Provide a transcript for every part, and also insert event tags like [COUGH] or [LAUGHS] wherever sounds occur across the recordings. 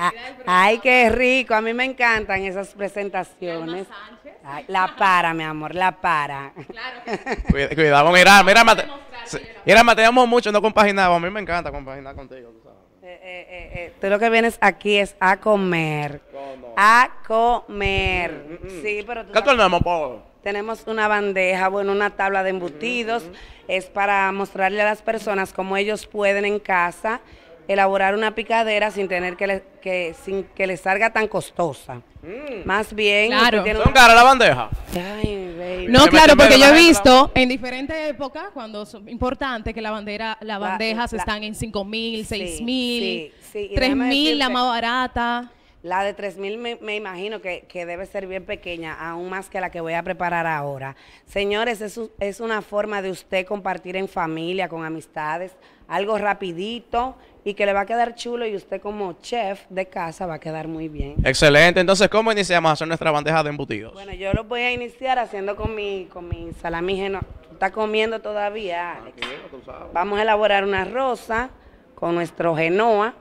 Ah, ah, ay, qué rico. A mí me encantan esas presentaciones. la para, mi amor, la para. [LAUGHS] Cuidado, mira, mira, Mate, mira, amo mucho, no compaginamos. A mí me encanta compaginar contigo, tú sabes. Eh, eh, eh, tú lo que vienes aquí es a comer. A comer. Mm, mm, mm. tenemos, Tenemos una bandeja, bueno, una tabla de embutidos. Es para mostrarle a las personas cómo ellos pueden en casa elaborar una picadera sin tener que, le, que sin que le salga tan costosa. Mm. Más bien, son la bandeja. No, claro, porque yo he visto en diferentes épocas cuando es importante que la bandera, las bandejas están en 5 mil, 6 mil, 3 mil, la más barata. La de 3000 me, me imagino que, debe ser bien pequeña, aún más que la que voy a preparar ahora. Señores, es, es una forma de usted compartir en familia, con amistades, algo rapidito y que le va a quedar chulo y usted como chef de casa va a quedar muy bien. Excelente. Entonces, ¿cómo iniciamos a hacer nuestra bandeja de embutidos? Bueno, yo lo voy a iniciar haciendo con mi, con mi salamígeno. Tú estás comiendo todavía, ah, Vamos a elaborar una rosa con nuestro genoa.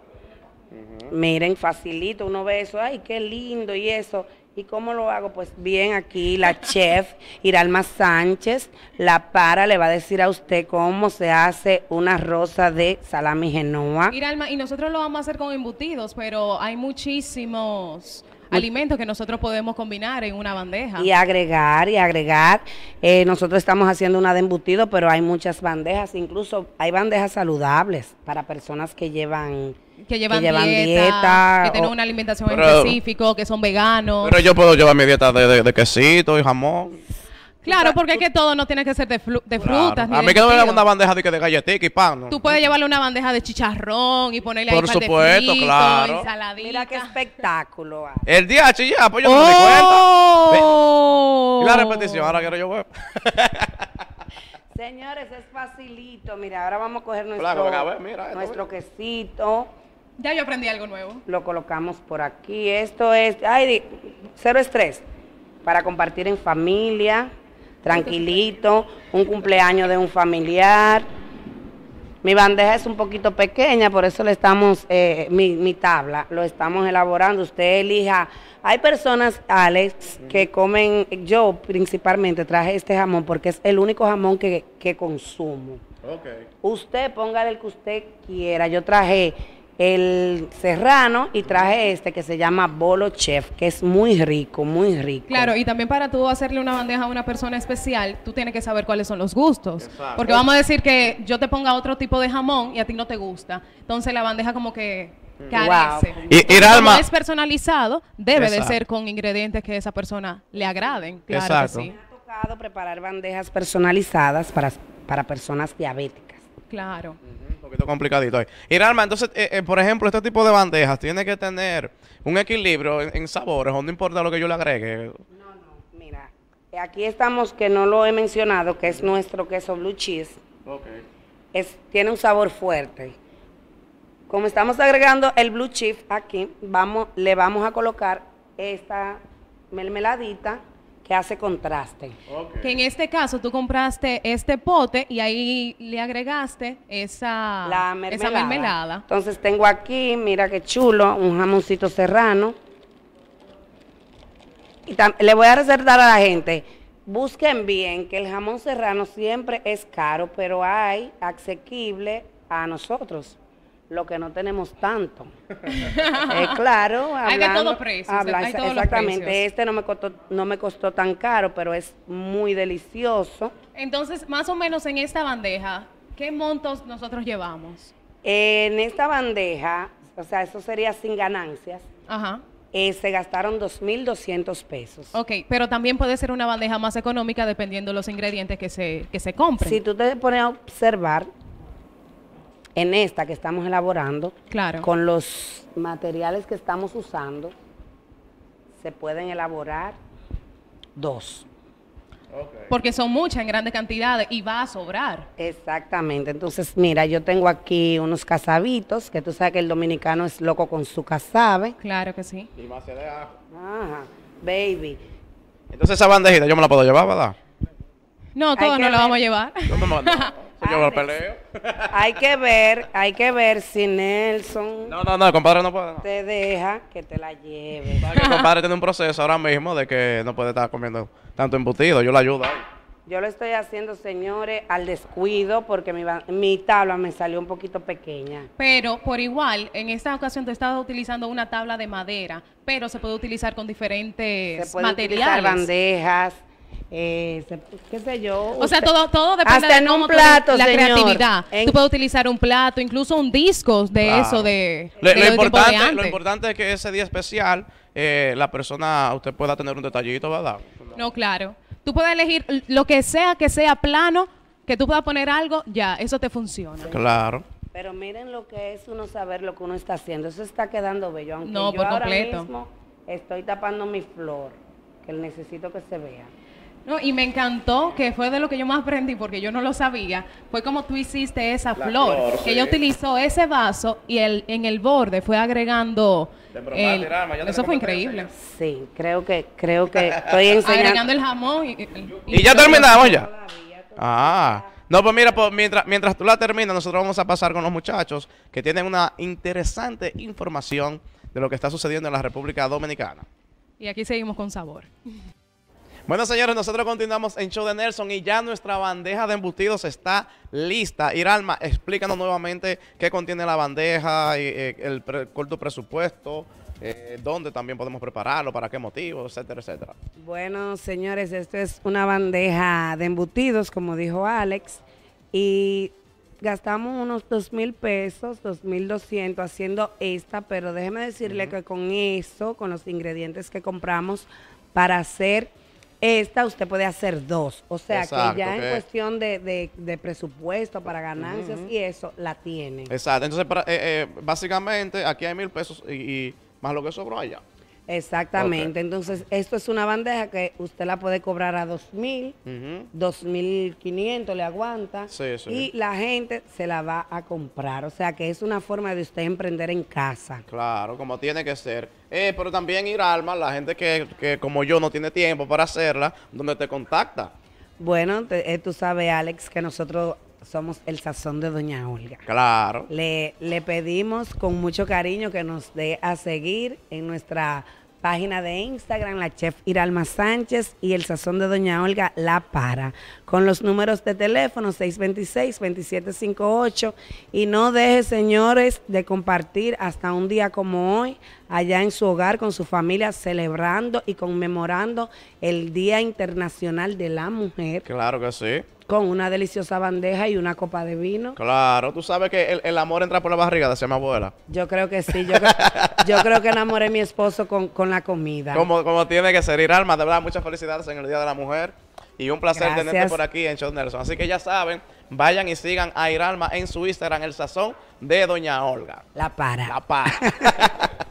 Miren, facilito, uno ve eso, ay, qué lindo y eso. ¿Y cómo lo hago? Pues bien, aquí la [LAUGHS] chef Iralma Sánchez, la para, le va a decir a usted cómo se hace una rosa de salami genoa. Iralma, y nosotros lo vamos a hacer con embutidos, pero hay muchísimos alimentos que nosotros podemos combinar en una bandeja. Y agregar, y agregar. Eh, nosotros estamos haciendo una de embutido, pero hay muchas bandejas, incluso hay bandejas saludables para personas que llevan... Que llevan, dieta, que tienen una alimentación específica, que son veganos. Pero yo puedo llevar mi dieta de, de quesito y jamón. Claro, porque es que todo no tiene que ser de, frutas. a mí que no me da una bandeja de, de y pan. Tú puedes llevarle una bandeja de chicharrón y ponerle Por ahí Por supuesto, claro. Mira qué espectáculo. Ah. El día chilla, pues yo no me di cuenta. Y la oh. repetición, ahora quiero yo ver. [LAUGHS] Señores, es facilito. Mira, ahora vamos a coger nuestro, nuestro quesito. Ya yo aprendí algo nuevo. Lo colocamos por aquí. Esto es, ay, cero estrés para compartir en familia tranquilito, un cumpleaños de un familiar. Mi bandeja es un poquito pequeña, por eso le estamos, eh, mi, tabla, lo estamos elaborando. Usted elija. Hay personas, Alex, que comen, yo principalmente traje este jamón porque es el único jamón que, consumo. Usted póngale el que usted quiera. Yo traje el serrano y traje este que se llama Bolo Chef, que es muy rico, muy rico. Claro, y también para tú hacerle una bandeja a una persona especial, tú tienes que saber cuáles son los gustos. Porque vamos a decir que yo te ponga otro tipo de jamón y a ti no te gusta. Entonces la bandeja como que mm. carece. Wow. Y, es personalizado, debe de ser con ingredientes que esa persona le agraden. Claro Me ha tocado preparar bandejas personalizadas para, personas diabéticas. Claro poquito complicadito ahí. Y realmente, entonces, eh, eh, por ejemplo, este tipo de bandejas tiene que tener un equilibrio en, sabores, o no importa lo que yo le agregue. No, no, mira, aquí estamos, que no lo he mencionado, que es nuestro queso blue cheese. Okay. Es, tiene un sabor fuerte. Como estamos agregando el blue cheese aquí, vamos, le vamos a colocar esta mermeladita que hace contraste. Que en este caso tú compraste este pote y ahí le agregaste esa, mermelada. Entonces tengo aquí, mira qué chulo, un jamoncito serrano. Y le voy a recetar a la gente, busquen bien que el jamón serrano siempre es caro, pero hay asequible a nosotros lo que no tenemos tanto. eh, claro, hablando, hay de todo precio, exactamente. este no me costó, no me costó tan caro, pero es muy delicioso. Entonces, más o menos en esta bandeja, ¿qué montos nosotros llevamos? en esta bandeja, o sea, eso sería sin ganancias. Ajá. Eh, se gastaron 2.200 pesos. Ok, pero también puede ser una bandeja más económica dependiendo de los ingredientes que se, que se compren. Si tú te pones a observar, en esta que estamos elaborando, claro. con los materiales que estamos usando, se pueden elaborar dos. Porque son muchas en grandes cantidades y va a sobrar. Exactamente. Entonces, mira, yo tengo aquí unos casabitos, que tú sabes que el dominicano es loco con su casabe. Claro que sí. Y más de ajo. Ajá, baby. Entonces esa bandejita yo me la puedo llevar, ¿verdad? No, todos no la vamos a llevar. [LAUGHS] peleo. [LAUGHS] Hay que ver, hay que ver si Nelson. No, no, no, compadre no puede. Te deja que te la lleve. El compadre [LAUGHS] tiene un proceso ahora mismo de que no puede estar comiendo tanto embutido. Yo la ayudo Yo lo estoy haciendo, señores, al descuido porque mi, mi tabla me salió un poquito pequeña. Pero por igual, en esta ocasión te estabas utilizando una tabla de madera, pero se puede utilizar con diferentes se puede materiales. Utilizar bandejas, este, qué sé yo. O sea, todo, todo depende de la creatividad. Tú puedes utilizar un plato, incluso un disco de eso de, lo, importante, es que ese día especial eh, la persona, usted pueda tener un detallito, ¿verdad? No, claro. Tú puedes elegir lo que sea, que sea plano, que tú puedas poner algo, ya, eso te funciona. Claro. Pero miren lo que es uno saber lo que uno está haciendo. Eso está quedando bello. Aunque no, yo por ahora mismo estoy tapando mi flor, que necesito que se vea. No, y me encantó, que fue de lo que yo más aprendí, porque yo no lo sabía, fue como tú hiciste esa flor, que ella utilizó ese vaso y el, en el borde fue agregando... Eh, eso fue increíble. Sí, creo que, creo que estoy [LAUGHS] enseñando. Agregando el jamón. Y, ya terminamos ya. Ah. No, pues mira, pues mientras, mientras tú la terminas, nosotros vamos a pasar con los muchachos que tienen una interesante información de lo que está sucediendo en la República Dominicana. Y aquí seguimos con sabor. Bueno, señores, nosotros continuamos en Show de Nelson y ya nuestra bandeja de embutidos está lista. Iralma, explícanos nuevamente qué contiene la bandeja, y, eh, eh, el corto presupuesto, eh, dónde también podemos prepararlo, para qué motivo, etcétera, etcétera. Bueno, señores, esto es una bandeja de embutidos, como dijo Alex, y gastamos unos dos mil pesos, dos mil doscientos haciendo esta, pero déjeme decirle que con eso, con los ingredientes que compramos para hacer esta usted puede hacer dos. O sea que ya en cuestión de, presupuesto para ganancias y eso, la tiene. Exacto. Entonces, eh, eh, básicamente aquí hay mil pesos y, y más lo que sobró allá. Exactamente. Entonces, esto es una bandeja que usted la puede cobrar a 2.000, 2.500 le aguanta. Y la gente se la va a comprar. O sea, que es una forma de usted emprender en casa. Claro, como tiene que ser. Eh, pero también ir alma, la gente que, que, como yo no tiene tiempo para hacerla, donde te contacta. Bueno, eh, tú sabes, Alex, que nosotros somos el sazón de Doña Olga. Claro. Le, le pedimos con mucho cariño que nos dé a seguir en nuestra página de Instagram, la chef Iralma Sánchez y el sazón de Doña Olga La Para, con los números de teléfono 626-2758. Y no deje, señores, de compartir hasta un día como hoy, allá en su hogar, con su familia, celebrando y conmemorando el Día Internacional de la Mujer. Claro que sí con una deliciosa bandeja y una copa de vino. Claro, tú sabes que el, amor entra por la barriga, decía mi abuela. Yo creo que sí, yo, creo, que enamoré a mi esposo con, la comida. Como, como tiene que ser, Iralma, de verdad, muchas felicidades en el Día de la Mujer y un placer tenerte por aquí en Show Nelson. Así que ya saben, vayan y sigan a Iralma en su Instagram, el sazón de Doña Olga. La para. La para. [LAUGHS]